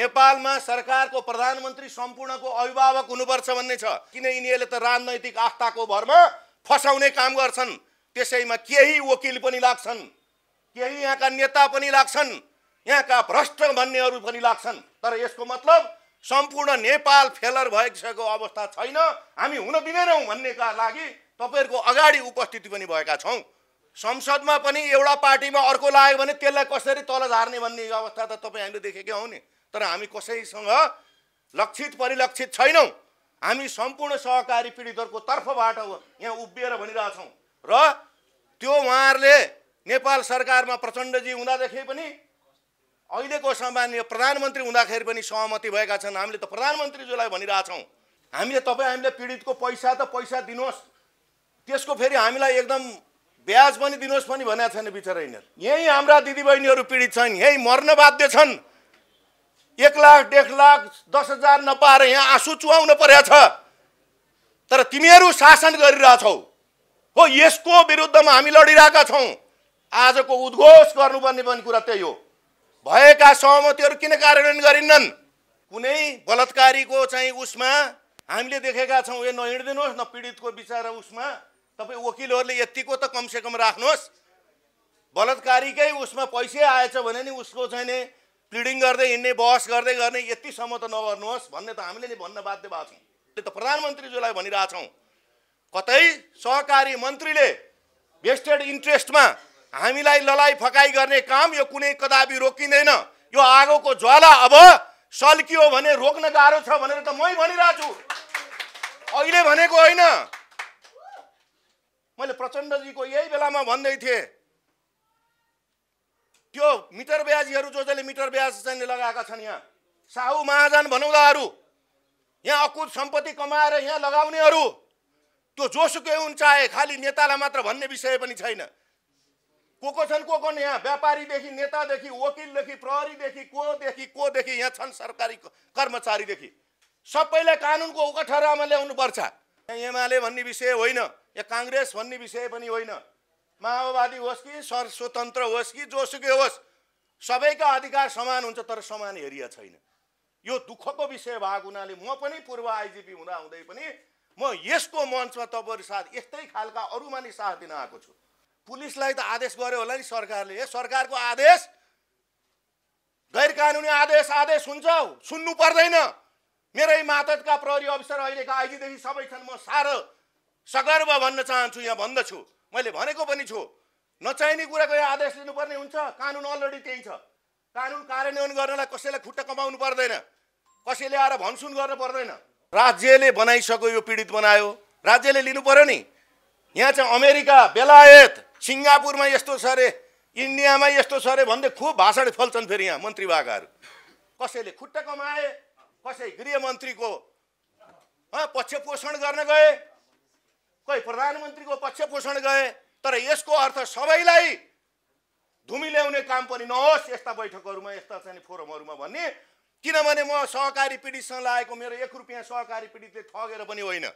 नेपालमा सरकारको प्रधानमन्त्री सम्पूर्णको अभिभावक हुनुपर्छ भन्ने छ किन यिनीहरूले त राजनैतिक आस्थाको भरमा फसाउने काम गर्छन् त्यसैमा केही वकिल पनि लाग्छन् केही यहाँका नेता पनि लाग्छन् यहाँका भ्रष्ट भन्नेहरू पनि लाग्छन् तर यसको मतलब सम्पूर्ण नेपाल फेलर भइसकेको अवस्था छैन हामी हुन दिँदैनौँ भन्नेका लागि तपाईँहरूको अगाडि उपस्थिति पनि भएका छौँ संसदमा पनि एउटा पार्टीमा अर्को लाग्यो भने त्यसलाई कसरी तल झार्ने भन्ने अवस्था त तपाईँ हामीले देखेकै हौ नि तर हामी कसैसँग लक्षित परिलक्षित छैनौँ हामी सम्पूर्ण सहकारी पीडितहरूको तर्फबाट यहाँ उभिएर भनिरहेछौँ र त्यो उहाँहरूले नेपाल सरकारमा प्रचण्डजी हुँदादेखि पनि अहिलेको सामान्य प्रधानमन्त्री हुँदाखेरि पनि सहमति भएका छन् हामीले त प्रधानमन्त्रीज्यूलाई भनिरहेछौँ हामीले तपाईँ हामीले पीडितको पैसा त पैसा दिनुहोस् त्यसको फेरि हामीलाई एकदम ब्याज पनि दिनुहोस् पनि भनेका छैन बिचरा यिनीहरू यहीँ हाम्रा दिदीबहिनीहरू पीडित छन् यहीँ मर्न बाध्य छन् एक लाख डेढ लाख दस हजार नपाएर यहाँ आँसु चुहाउनु परेको छ तर तिमीहरू शासन गरिरहेछौ हो यसको विरुद्धमा हामी लडिरहेका छौँ आजको उद्घोष गर्नुपर्ने पनि कुरा त्यही हो भएका सहमतिहरू किन कार्यान्वयन गरिन्नन् कुनै बलात्कारीको चाहिँ उसमा हामीले देखेका छौँ यो नहिँडिदिनुहोस् न पीडितको विचार उसमा तपाईँ वकिलहरूले यतिको त कमसेकम राख्नुहोस् बलात्कारीकै उसमा पैसै आएछ भने नि उसको चाहिँ नि प्लिडिङ गर्दै हिँड्ने बहस गर्दै गर्ने यतिसम्म त नगर्नुहोस् भन्ने त हामीले नि भन्न बाध्य भएको छौँ त्यो त प्रधानमन्त्रीज्यूलाई भनिरहेछौँ कतै सहकारी मन्त्रीले भेस्टेड इन्ट्रेस्टमा हामीलाई ललाइ फकाइ गर्ने काम यो कुनै कदापि रोकिँदैन यो आगोको ज्वाला अब सल्कियो भने रोक्न गाह्रो छ भनेर त मै भनिरहेको छु अहिले भनेको होइन मैले प्रचण्डजीको यही बेलामा भन्दै थिएँ त्यो मिटर ब्याजीहरू जो जसले मिटर ब्याज चाहिँ लगाएका छन् यहाँ साहु महाजन भनौँलाहरू यहाँ अकुत सम्पत्ति कमाएर यहाँ लगाउनेहरू त्यो जोसुकै हुन् चाहे खालि नेतालाई मात्र भन्ने विषय पनि छैन को को छन् को को यहाँ व्यापारीदेखि नेतादेखि वकिलदेखि प्रहरीदेखि कोदेखि कोदेखि यहाँ छन् सरकारी कर्मचारीदेखि सबैलाई कानुनको ल्याउनु ल्याउनुपर्छ यहाँ एमाले भन्ने विषय होइन या काङ्ग्रेस भन्ने विषय पनि होइन माओवादी होस् कि सर स्वतन्त्र होस् कि जोसुकै होस् सबैका अधिकार समान हुन्छ तर समान हेरिया छैन यो दुःखको विषय भएको हुनाले म पनि पूर्व आइजिपी हुँदा हुँदै पनि म यसको मञ्चमा तपाईँहरू साथ यस्तै खालका अरूमा नि साथ दिन आएको छु पुलिसलाई त आदेश गर्यो होला नि सरकारले ए सरकारको आदेश गैर कानुनी आदेश आदेश हुन्छ सुन्नु पर्दैन मेरै मातका प्रहरी अफिसर अहिलेका आइजीदेखि सबै छन् म साह्रो सगर्व भन्न चाहन्छु यहाँ भन्दछु मैले भनेको पनि छु नचाहिने कुराको यहाँ आदेश दिनुपर्ने हुन्छ कानुन अलरेडी त्यही छ कानुन कार्यान्वयन गर्नलाई कसैलाई खुट्टा कमाउनु पर्दैन कसैले आएर भनसुन गर्नु पर्दैन राज्यले बनाइसक्यो यो पीडित बनायो राज्यले लिनु पर्यो नि यहाँ चाहिँ अमेरिका बेलायत सिङ्गापुरमा यस्तो छ अरे इन्डियामा यस्तो छ अरे भन्दै खुब भाषण फल्छन् फेरि यहाँ मन्त्री भाकाहरू कसैले खुट्टा कमाए कसै गृहमन्त्रीको पक्ष पोषण गर्न गए कोही प्रधानमन्त्रीको पक्षपोषण गए तर यसको अर्थ सबैलाई धुमी ल्याउने काम पनि नहोस् यस्ता बैठकहरूमा यस्ता चाहिँ फोरमहरूमा भन्ने किनभने म सहकारी पीडितसँग लागेको मेरो एक रुपियाँ सहकारी पीडितले ठगेर पनि होइन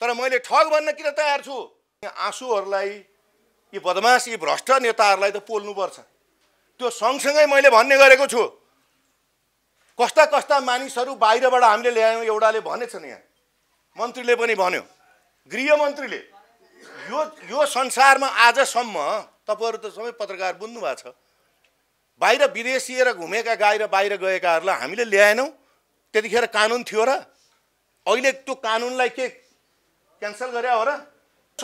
तर मैले ठग भन्न किन तयार छु आँसुहरूलाई यी बदमास यी भ्रष्ट नेताहरूलाई त पोल्नुपर्छ त्यो सँगसँगै मैले भन्ने गरेको छु कस्ता कस्ता मानिसहरू बाहिरबाट हामीले ल्यायौँ एउटाले भनेछन् यहाँ मन्त्रीले पनि भन्यो गृहमन्त्रीले यो यो संसारमा आजसम्म तपाईँहरू त सबै पत्रकार बुझ्नु भएको छ बाहिर विदेशिएर घुमेका गाई र बाहिर गएकाहरूलाई हामीले ल्याएनौँ त्यतिखेर कानुन थियो र अहिले त्यो कानुनलाई के क्यान्सल गरे हो र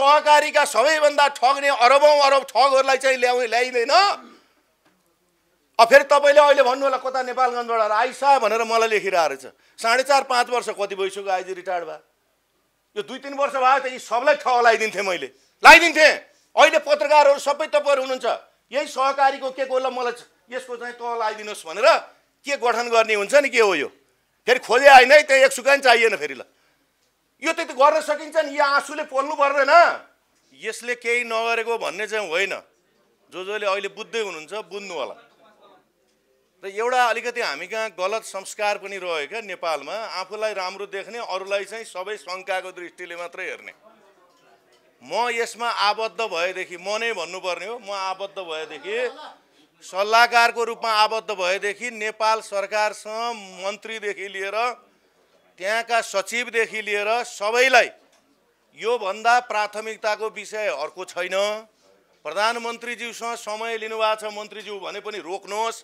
सहकारीका सबैभन्दा ठग्ने अरबौँ अरब ठगहरूलाई चाहिँ ल्याउ ल्याइँदैन अब फेरि तपाईँले अहिले भन्नु होला कता नेपालगञ्जबाट आइसा भनेर मलाई लेखिरहेको रहेछ साढे चार पाँच वर्ष कति भइसक्यो आइजी रिटायर्ड भयो यो दुई तिन वर्ष भयो त यी सबलाई ठह लगाइदिन्थेँ मैले लगाइदिन्थेँ अहिले पत्रकारहरू सबै तपाईँहरू हुनुहुन्छ यही सहकारीको के को ल मलाई यसको चाहिँ तह लगाइदिनुहोस् भनेर के गठन गर्ने हुन्छ नि के हो यो फेरि खोजे आएन है त्यहाँ एक सुकै चाहिएन फेरि ल यो त गर्न सकिन्छ नि यो आँसुले पोल्नु पर्दैन यसले केही नगरेको भन्ने चाहिँ होइन जो जोले अहिले बुझ्दै हुनुहुन्छ बुझ्नु होला र एउटा अलिकति हामी कहाँ गलत संस्कार पनि रह्यो क्या नेपालमा आफूलाई राम्रो देख्ने अरूलाई चाहिँ सबै शङ्काको दृष्टिले मात्रै हेर्ने म यसमा आबद्ध भएदेखि म नै भन्नुपर्ने हो म आबद्ध भएदेखि सल्लाहकारको रूपमा आबद्ध भएदेखि नेपाल सरकारसँग मन्त्रीदेखि लिएर त्यहाँका सचिवदेखि लिएर सबैलाई योभन्दा प्राथमिकताको विषय अर्को छैन प्रधानमन्त्रीज्यूसँग समय लिनुभएको छ मन्त्रीज्यू भने पनि रोक्नुहोस्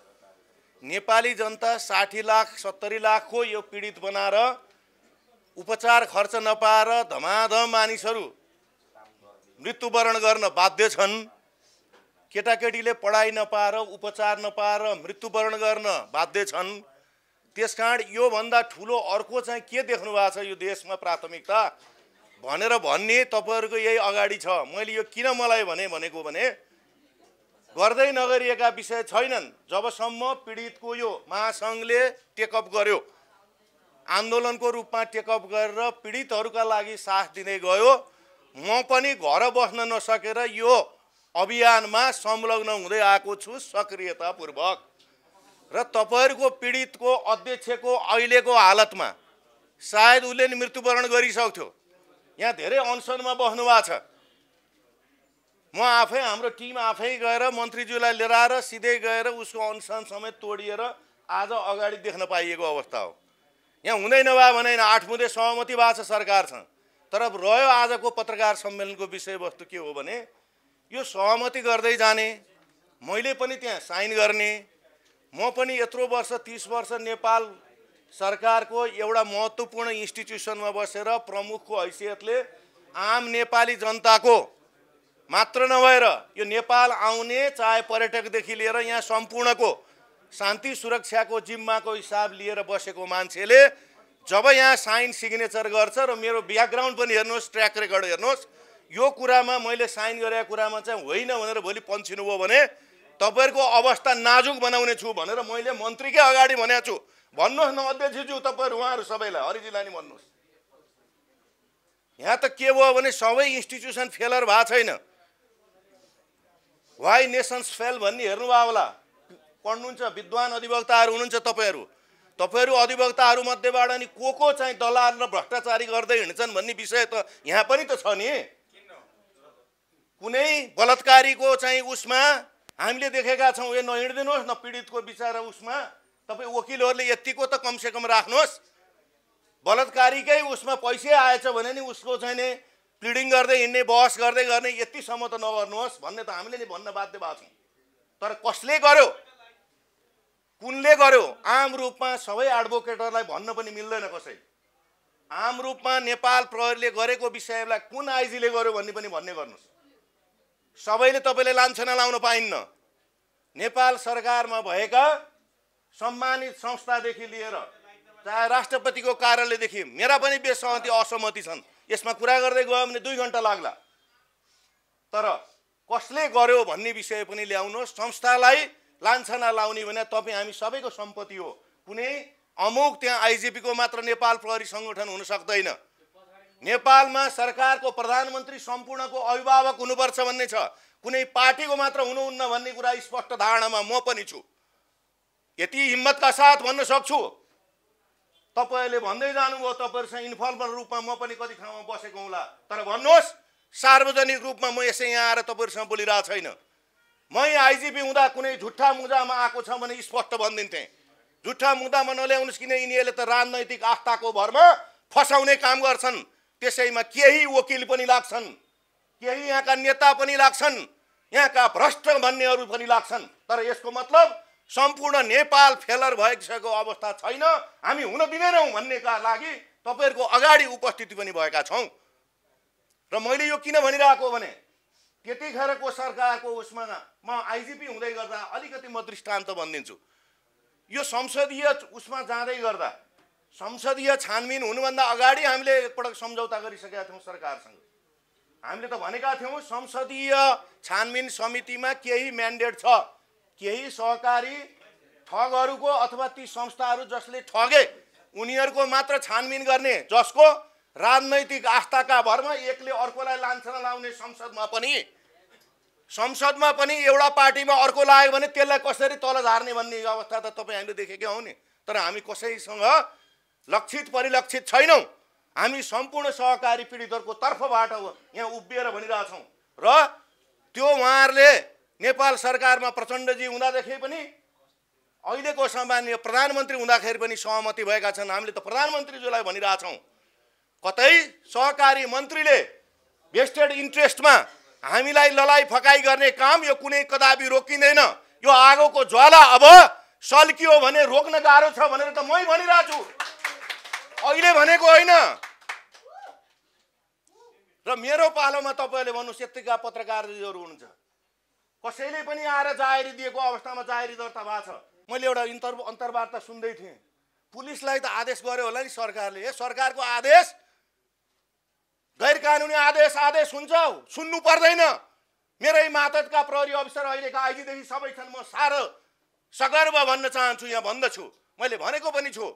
नेपाली जनता साठी लाख सत्तरी लाखको यो पीडित बनाएर उपचार खर्च नपाएर धमाधम मानिसहरू मृत्युवरण गर्न बाध्य छन् केटाकेटीले पढाइ नपाएर उपचार नपाएर मृत्युवरण गर्न बाध्य छन् त्यस कारण योभन्दा ठुलो अर्को चाहिँ के देख्नु भएको छ यो देशमा प्राथमिकता भनेर भन्ने तपाईँहरूको यही अगाडि छ मैले यो किन मलाई भने भनेको भने गर्दै नगरिएका विषय छैनन् जबसम्म पीडितको यो महासङ्घले टेकअप गर्यो आन्दोलनको रूपमा टेकअप गरेर पीडितहरूका लागि साथ दिने गयो म पनि घर बस्न नसकेर यो अभियानमा संलग्न हुँदै आएको छु सक्रियतापूर्वक र तपाईँहरूको पीडितको अध्यक्षको अहिलेको हालतमा सायद उसले नि मृत्युवरण गरिसक्थ्यो यहाँ धेरै अनसनमा बस्नु भएको छ म आफै हाम्रो टिम आफै गएर मन्त्रीज्यूलाई लिएर आएर सिधै गएर उसको अनुसन्धान समेत तोडिएर आज अगाडि देख्न पाइएको अवस्था हो यहाँ हुँदै नभए भने आठ सहमति भएको छ सरकारसँग तर रह्यो आजको पत्रकार सम्मेलनको विषयवस्तु के हो भने यो सहमति गर्दै जाने मैले पनि त्यहाँ साइन गर्ने म पनि यत्रो वर्ष तिस वर्ष नेपाल सरकारको एउटा महत्त्वपूर्ण इन्स्टिट्युसनमा बसेर प्रमुखको हैसियतले आम नेपाली जनताको मात्र नभएर यो नेपाल आउने चाहे पर्यटकदेखि लिएर यहाँ सम्पूर्णको शान्ति सुरक्षाको जिम्माको हिसाब लिएर बसेको मान्छेले जब यहाँ साइन सिग्नेचर गर्छ र मेरो ब्याकग्राउन्ड पनि हेर्नुहोस् ट्र्याक रेकर्ड हेर्नुहोस् यो कुरामा मैले साइन गरेको कुरामा चाहिँ होइन भनेर भोलि पन्छिनुभयो भने तपाईँहरूको अवस्था नाजुक बनाउने छु भनेर मैले मन्त्रीकै अगाडि भनेको छु भन्नुहोस् न अध्यक्षज्यू तपाईँहरू उहाँहरू सबैलाई हरिजीलाई नि भन्नुहोस् यहाँ त के भयो भने सबै इन्स्टिट्युसन फेलर भएको छैन वाइ नेसन्स फेल भन्ने हेर्नुभयो होला पढ्नुहुन्छ विद्वान अधिवक्ताहरू हुनुहुन्छ तपाईँहरू तपाईँहरू अधिवक्ताहरू मध्येबाट नि को को चाहिँ दलाल र भ्रष्टाचारी गर्दै हिँड्छन् भन्ने विषय त यहाँ पनि त छ नि कुनै बलात्कारीको चाहिँ उसमा हामीले देखेका छौँ यो नहिँडिदिनुहोस् न पीडितको विचार उसमा तपाईँ वकिलहरूले यत्तिको त कमसेकम राख्नुहोस् बलात्कारीकै उसमा पैसै आएछ भने नि उसको चाहिँ नि प्लिडिङ गर्दै हिँड्ने बहस गर्दै गर्ने यतिसम्म त नगर्नुहोस् भन्ने त हामीले नि भन्न बाध्य भएको छौँ तर कसले गर्यो कुनले गर्यो आम रूपमा सबै एडभोकेटहरूलाई भन्न पनि मिल्दैन कसै आम रूपमा नेपाल प्रहरीले गरेको विषयलाई कुन आइजीले गर्यो भन्ने पनि भन्ने गर्नुहोस् सबैले तपाईँले लान्छना लाउन पाइन्न नेपाल सरकारमा भएका सम्मानित संस्थादेखि लिएर चाहे राष्ट्रपतिको कार्यालयदेखि मेरा पनि बेसहमति असहमति छन् यसमा कुरा गर्दै गयो भने दुई घन्टा लाग्ला तर कसले गर्यो भन्ने विषय पनि ल्याउनुहोस् संस्थालाई लान्छना लाउने भने तपाईँ हामी सबैको सम्पत्ति हो कुनै अमुक त्यहाँ आइजिपीको मात्र नेपाल प्रहरी सङ्गठन हुन सक्दैन नेपालमा सरकारको प्रधानमन्त्री सम्पूर्णको अभिभावक हुनुपर्छ भन्ने छ कुनै पार्टीको मात्र हुनुहुन्न भन्ने कुरा स्पष्ट धारणामा म पनि छु यति हिम्मतका साथ भन्न सक्छु तपाईँहरूले भन्दै जानुभयो तपाईँहरूसँग इन्फर्मल रूपमा म पनि कति ठाउँमा बसेको होला तर भन्नुहोस् सार्वजनिक रूपमा म यसै यहाँ आएर तपाईँहरूसँग बोलिरहेको छैन मै आइजिपी हुँदा कुनै झुट्ठा मुद्दामा आएको छ भने स्पष्ट भनिदिन्थेँ झुट्ठा मुद्दामा नल्याउनुहोस् किन यिनीहरूले त राजनैतिक आस्थाको भरमा फसाउने काम गर्छन् त्यसैमा केही वकिल पनि लाग्छन् केही यहाँका नेता पनि लाग्छन् यहाँका भ्रष्ट भन्नेहरू पनि लाग्छन् तर यसको मतलब सम्पूर्ण नेपाल फेलर भइसकेको अवस्था छैन हामी हुन दिँदैनौँ भन्नेका लागि तपाईँहरूको अगाडि उपस्थिति पनि भएका छौँ र मैले यो किन भनिरहेको भने त्यतिखेरको सरकारको उसमा म आइजिपी हुँदै गर्दा अलिकति म दृष्टान्त भनिदिन्छु यो संसदीय उसमा जाँदै गर्दा संसदीय छानबिन हुनुभन्दा अगाडि हामीले एकपटक सम्झौता गरिसकेका थियौँ सरकारसँग हामीले त भनेका थियौँ संसदीय छानबिन समितिमा केही म्यान्डेट छ केही सहकारी ठगहरूको अथवा ती संस्थाहरू जसले ठगे उनीहरूको मात्र छानबिन गर्ने जसको राजनैतिक आस्थाका भरमा एकले अर्कोलाई लान्छन लाउने संसदमा पनि संसदमा पनि एउटा पार्टीमा अर्को लाग्यो भने त्यसलाई कसरी तल झार्ने भन्ने अवस्था त तपाईँ हामीले देखेकै हौ नि तर हामी कसैसँग लक्षित परिलक्षित छैनौँ हामी सम्पूर्ण सहकारी पीडितहरूको तर्फबाट यहाँ उभिएर भनिरहेछौँ र त्यो उहाँहरूले नेपाल सरकारमा प्रचण्डजी हुँदादेखि पनि अहिलेको सामान्य प्रधानमन्त्री हुँदाखेरि पनि सहमति भएका छन् हामीले त प्रधानमन्त्रीज्यूलाई भनिरहेछौँ कतै सहकारी मन्त्रीले भेस्टेड इन्ट्रेस्टमा हामीलाई ललाइ फकाइ गर्ने काम यो कुनै कदापि रोकिँदैन यो आगोको ज्वाला अब सल्कियो भने रोक्न गाह्रो छ भनेर त मै छु अहिले भनेको होइन र मेरो पालोमा तपाईँहरूले भन्नुहोस् यत्तिका पत्रकारजीहरू हुनुहुन्छ कसैले पनि आएर जाहेरी दिएको अवस्थामा जाहेरी दर्ता भएको छ मैले एउटा इन्टर अन्तर्वार्ता सुन्दै थिएँ पुलिसलाई त आदेश गर्यो होला नि सरकारले ए सरकारको आदेश गैर कानुनी आदेश आदेश हुन्छ सुन्नु पर्दैन मेरै मातका प्रहरी अफिसर अहिलेका आइजीदेखि सबै छन् म साह्रो सगर्व भन्न चाहन्छु यहाँ भन्दछु मैले भनेको पनि छु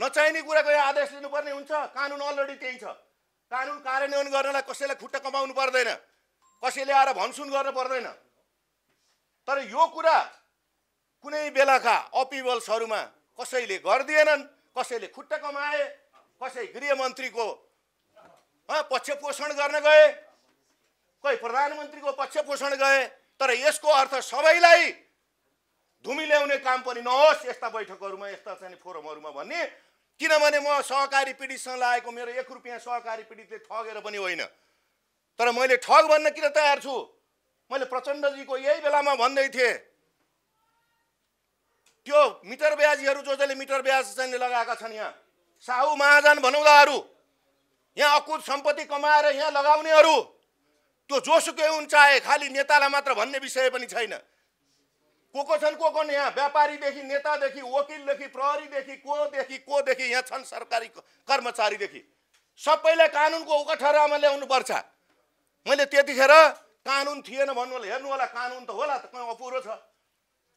नचाहिने कुराको यहाँ आदेश लिनुपर्ने हुन्छ कानुन अलरेडी त्यही छ कानुन कार्यान्वयन गर्नलाई कसैलाई खुट्टा कमाउनु पर्दैन कसैले आएर भनसुन गर्नु पर्दैन तर यो कुरा कुनै बेलाका अपिबल्सहरूमा कसैले गरिदिएनन् कसैले खुट्टा कमाए कसै गृहमन्त्रीको पक्ष पोषण गर्न गए कोही प्रधानमन्त्रीको पक्ष पोषण गए तर यसको अर्थ सबैलाई धुमी ल्याउने काम पनि नहोस् यस्ता बैठकहरूमा यस्ता चाहिँ फोरमहरूमा भन्ने किनभने म सहकारी पीडितसँग लागेको मेरो एक रुपियाँ सहकारी पीडितले ठगेर पनि होइन तर मैले ठग भन्न किन तयार छु मैले प्रचण्डजीको यही बेलामा भन्दै थिएँ त्यो मिटर ब्याजीहरू जो जसले मिटर ब्याज चाहिँ लगाएका छन् यहाँ साहु महाजन भनौँदाहरू यहाँ अकुत सम्पत्ति कमाएर यहाँ लगाउनेहरू त्यो जोसुकै हुन् चाहे खालि नेतालाई मात्र भन्ने विषय पनि छैन को को छन् को को यहाँ व्यापारीदेखि नेतादेखि वकिलदेखि प्रहरीदेखि कोदेखि कोदेखि यहाँ छन् सरकारी कर्मचारीदेखि सबैलाई कानुनको ल्याउनु ल्याउनुपर्छ मैले त्यतिखेर कानुन थिएन भन्नु होला हेर्नु होला कानुन त होला त कहाँ अपुरो छ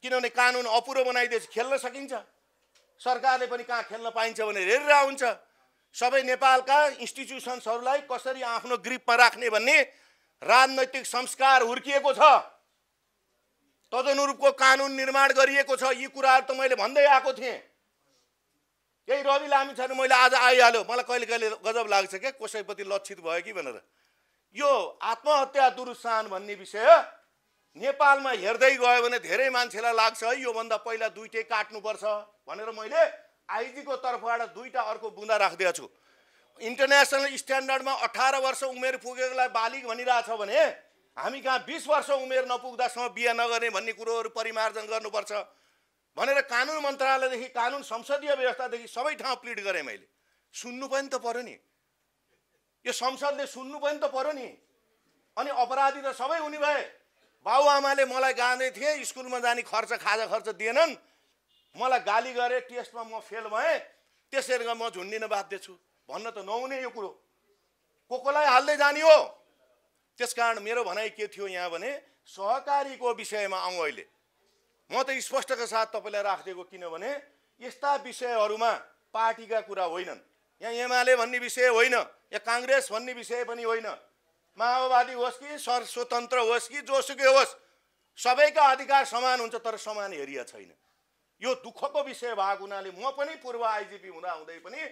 किनभने कानुन अपुरो बनाइदिएपछि खेल्न सकिन्छ सरकारले पनि कहाँ खेल्न पाइन्छ भने हेरेर आउँछ सबै नेपालका इन्स्टिट्युसन्सहरूलाई कसरी आफ्नो ग्रिपमा राख्ने भन्ने राजनैतिक संस्कार हुर्किएको छ तदनुरूपको कानुन निर्माण गरिएको छ यी कुराहरू त मैले भन्दै आएको थिएँ यही रवि लामी छ भने मैले आज आइहाल्यो मलाई कहिले कहिले गजब लाग्छ क्या कसैप्रति लक्षित भयो कि भनेर यो आत्महत्या दुरुत्साहन भन्ने विषय नेपालमा हेर्दै गयो भने धेरै मान्छेलाई लाग्छ है योभन्दा पहिला दुइटै काट्नुपर्छ भनेर मैले आइजीको तर्फबाट दुईवटा अर्को बुँदा राखिदिएको छु इन्टरनेसनल स्ट्यान्डर्डमा अठार वर्ष उमेर पुगेकोलाई बालिक भनिरहेछ भने हामी कहाँ बिस वर्ष उमेर नपुग्दासम्म बिहे नगर्ने भन्ने कुरोहरू परिमार्जन गर्नुपर्छ भनेर कानुन मन्त्रालयदेखि कानुन संसदीय व्यवस्थादेखि सबै ठाउँ प्लिड गरेँ मैले सुन्नु पनि त पऱ्यो नि यो संसदले सुन्नु पनि त पर्यो नि अनि अपराधी त सबै हुने भए बाबुआमाले मलाई गाँदै थिए स्कुलमा जाने खर्च खाजा खर्च दिएनन् मलाई गाली गरे टेस्टमा म फेल भएँ त्यसरी म झुन्डिन बाध्य छु भन्न त नहुने यो कुरो को कोलाई हाल्दै जाने हो त्यस कारण मेरो भनाइ के थियो यहाँ भने सहकारीको विषयमा आउँ अहिले म त स्पष्टका साथ तपाईँलाई राखिदिएको किनभने यस्ता विषयहरूमा पार्टीका कुरा होइनन् यहाँ एमाले भन्ने विषय होइन या काङ्ग्रेस भन्ने विषय पनि होइन माओवादी होस् कि सर स्वतन्त्र होस् कि जोसुकै होस् सबैका अधिकार समान हुन्छ तर समान हेरिया छैन यो दुःखको विषय भएको हुनाले म पनि पूर्व आइजिपी हुँदै पनि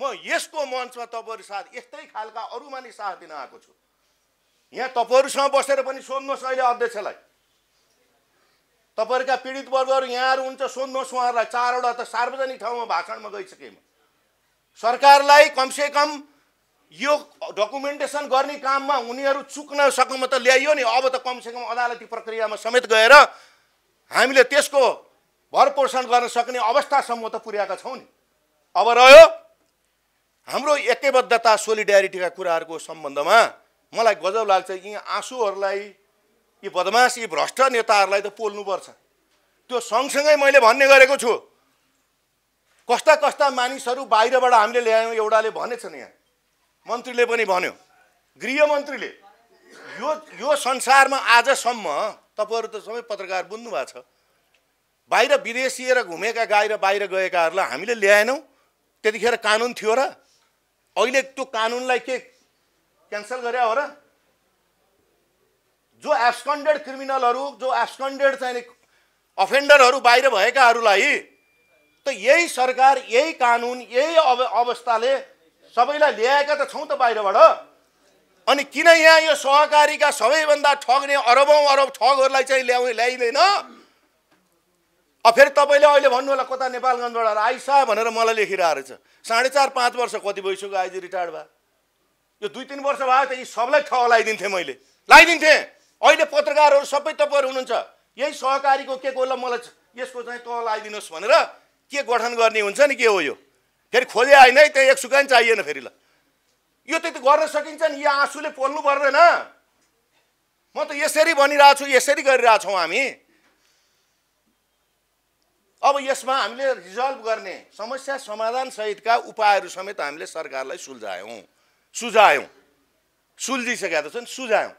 म यसको मञ्चमा तपाईँहरू साथ यस्तै खालका अरू मानिस साथ दिन आएको छु यहाँ तपाईँहरूसँग बसेर पनि सोध्नुहोस् अहिले अध्यक्षलाई तपाईँहरूका पीडित वर्गहरू यहाँहरू हुन्छ सोध्नुहोस् उहाँहरूलाई चारवटा त सार्वजनिक ठाउँमा भाषणमा गइसकेँ म सरकारलाई कमसे कम यो डकुमेन्टेसन गर्ने काममा उनीहरू चुक्न सकौँ त ल्याइयो नि अब त कमसेकम अदालती प्रक्रियामा समेत गएर हामीले त्यसको भरपोषण गर्न सक्ने अवस्थासम्म त पुर्याएका छौँ नि अब रह्यो हाम्रो एकैबद्धता सोलिड्यारिटीका कुराहरूको सम्बन्धमा मलाई गजब लाग्छ यी आँसुहरूलाई यी बदमास यी भ्रष्ट नेताहरूलाई त पोल्नुपर्छ त्यो सँगसँगै मैले भन्ने गरेको छु कस्ता कस्ता मानिसहरू बाहिरबाट हामीले ल्यायौँ एउटाले भनेछन् यहाँ मन्त्रीले पनि भन्यो गृहमन्त्रीले यो यो संसारमा आजसम्म तपाईँहरू त सबै पत्रकार बुझ्नु भएको छ बाहिर विदेशिएर घुमेका गाई र बाहिर गएकाहरूलाई हामीले ल्याएनौँ त्यतिखेर कानुन थियो र अहिले त्यो कानुनलाई के क्यान्सल गरे हो र जो एब्सकन्डेड क्रिमिनलहरू जो एब्सकन्डेड चाहिँ अफेन्डरहरू बाहिर भएकाहरूलाई यही सरकार यही कानुन यही अव अवस्थाले सबैलाई ल्याएका त छौँ त बाहिरबाट अनि किन यहाँ यो सहकारीका सबैभन्दा ठग्ने अरबौँ अरब ठगहरूलाई चाहिँ ल्याउ ल्याइँदैन फेरि तपाईँले अहिले भन्नु होला कता नेपालगञ्जबाट आइसा भनेर मलाई लेखिरहेको छ साढे चार पाँच वर्ष कति भइसक्यो आइजी रिटायर्ड भयो यो दुई तिन वर्ष भयो त यी सबलाई ठग लगाइदिन्थेँ मैले लगाइदिन्थेँ अहिले पत्रकारहरू सबै तपाईँहरू हुनुहुन्छ यही सहकारीको के कोलाई मलाई यसको चाहिँ तह आइदिनुहोस् भनेर के गठन गर्ने हुन्छ नि के हो यो फेरि खोजे होइन है त्यहाँ एक सुकै नि चाहिएन फेरि ल यो त गर्न सकिन्छ नि यहाँ आँसुले पोल्नु पर्दैन म त यसरी भनिरहेछु यसरी गरिरहेछौँ हामी अब यसमा हामीले रिजल्भ गर्ने समस्या समाधान सहितका उपायहरू समेत हामीले सरकारलाई सुल्झायौँ सुझायौँ सुल्झिसकेका त छन् सुझायौँ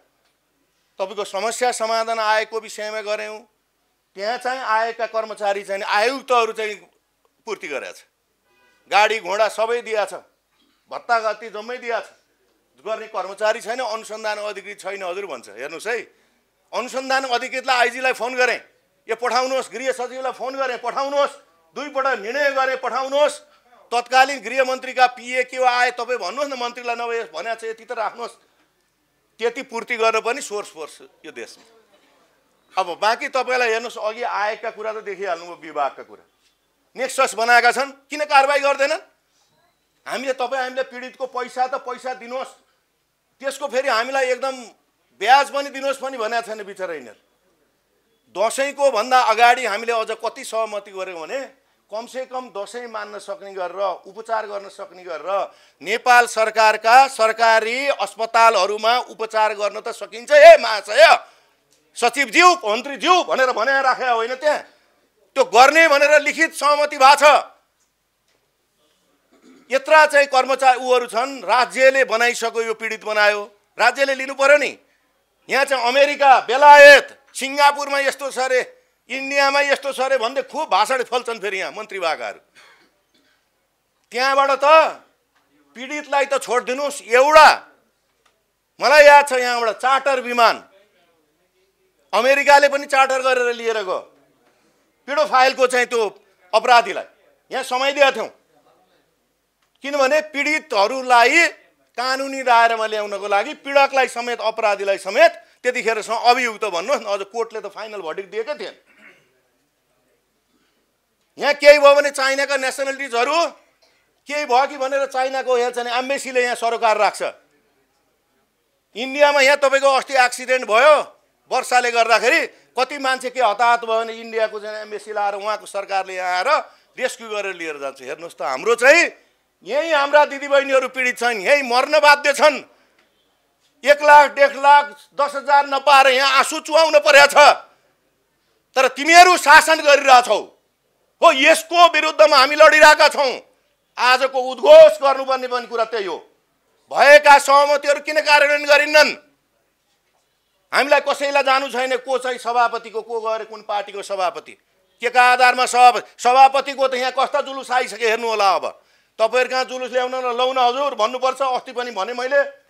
तपाईँको समस्या समाधान आएको विषयमा गऱ्यौँ त्यहाँ चाहिँ आएका कर्मचारी चाहिँ आयुक्तहरू चाहिँ पूर्ति गरेछ गाडी घोडा सबै दिएछ भत्ता गति जम्मै दिएछ गर्ने कर्मचारी छैन अनुसन्धान अधिकृत छैन हजुर भन्छ हेर्नुहोस् है अनुसन्धान अधिकृतलाई आइजीलाई फोन गरेँ यो पठाउनुहोस् गृह सचिवलाई फोन गरेँ पठाउनुहोस् दुईपल्ट निर्णय गरेँ पठाउनुहोस् तत्कालीन गृहमन्त्रीका पिए के आए तपाईँ भन्नुहोस् न मन्त्रीलाई नभए भने छ यति त राख्नुहोस् त्यति पूर्ति गर्न पनि सोर्स फोर्स यो देशमा अब बाँकी तपाईँलाई हेर्नुहोस् अघि आएका कुरा त देखिहाल्नुभयो विभागका कुरा नेक्सस बनाएका छन् किन कारवाही गर्दैनन् हामीले तपाईँ हामीले पीडितको पैसा त पैसा दिनुहोस् त्यसको फेरि हामीलाई एकदम ब्याज पनि दिनुहोस् पनि भनेको छैन बिचरा यिनीहरू दसैँको भन्दा अगाडि हामीले अझ कति सहमति गऱ्यौँ भने कमसेकम दसैँ मान्न सक्ने गरेर उपचार गर्न सक्ने गरेर नेपाल सरकारका सरकारी अस्पतालहरूमा उपचार गर्न त सकिन्छ ए महाशय सचिवज्यू मन्त्रीज्यू भनेर भने राखेको होइन त्यहाँ त्यो गर्ने भनेर लिखित सहमति भएको छ यत्र चाहिँ कर्मचारी ऊहरू छन् राज्यले बनाइसक्यो यो पीडित बनायो राज्यले लिनु पऱ्यो नि यहाँ चाहिँ अमेरिका बेलायत सिङ्गापुरमा यस्तो छ अरे इन्डियामा यस्तो छ अरे भन्दै खुब भाषण फल्छन् फेरि यहाँ मन्त्री भाकाहरू त्यहाँबाट त पीडितलाई त छोडिदिनुहोस् एउटा मलाई याद छ यहाँबाट चार्टर विमान अमेरिकाले पनि चार्टर गरेर लिएर गयो पिडो फाइलको चाहिँ त्यो अपराधीलाई यहाँ समय दिएका थियौँ किनभने पीडितहरूलाई कानुनी दायरामा ल्याउनको लागि पीडकलाई समेत अपराधीलाई समेत त्यतिखेरसम्म अभियुक्त भन्नुहोस् न अझ कोर्टले त फाइनल भर्डिक दिएकै थिएन यहाँ केही भयो भने चाइनाका नेसनालिटिजहरू केही भयो कि भनेर चाइनाको यहाँ चाहिँ एम्बेसीले यहाँ सरोकार राख्छ इन्डियामा यहाँ तपाईँको अस्ति एक्सिडेन्ट भयो वर्षाले गर्दाखेरि कति मान्छे के हताहत भयो भने इन्डियाको चाहिँ एम्बेसी लाएर उहाँको सरकारले यहाँ आएर रेस्क्यु गरेर लिएर जान्छ हेर्नुहोस् त हाम्रो चाहिँ यहीँ हाम्रा दिदीबहिनीहरू पीडित छन् यहीँ मर्न बाध्य छन् एक लाख डेढ लाख दस हजार नपाएर यहाँ आँसु चुहाउन परेको छ तर तिमीहरू शासन गरिरहेछौ हो यसको विरुद्धमा हामी लडिरहेका छौँ आजको उद्घोष गर्नुपर्ने पनि कुरा त्यही हो भएका सहमतिहरू किन कार्यान्वयन गरिन्नन् हामीलाई कसैलाई जानु छैन को चाहिँ सभापतिको को गएर कुन पार्टीको सभापति के का आधारमा सभा सभापतिको त यहाँ कस्ता जुलुस आइसक्यो हेर्नु होला अब तपाईँहरू कहाँ जुलुस ल्याउन र लौन हजुर भन्नुपर्छ अस्ति पनि भने मैले